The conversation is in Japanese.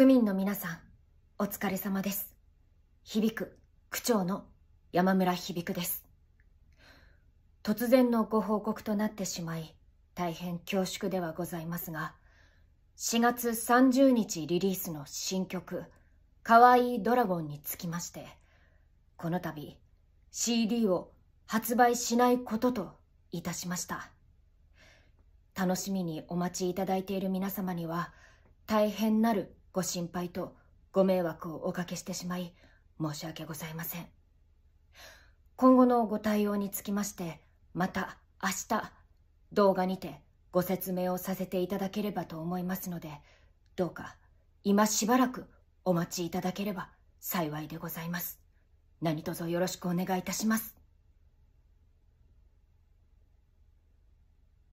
区民の皆さん、お疲れ様です。響く区長の山村響です。突然のご報告となってしまい、大変恐縮ではございますが、4月30日リリースの新曲、かわいいドラゴンにつきまして、この度、CD を発売しないことといたしました。楽しみにお待ちいただいている皆様には、大変なるご心配とご迷惑をおかけしてしまい申し訳ございません今後のご対応につきましてまた明日動画にてご説明をさせていただければと思いますのでどうか今しばらくお待ちいただければ幸いでございます何卒よろしくお願いいたします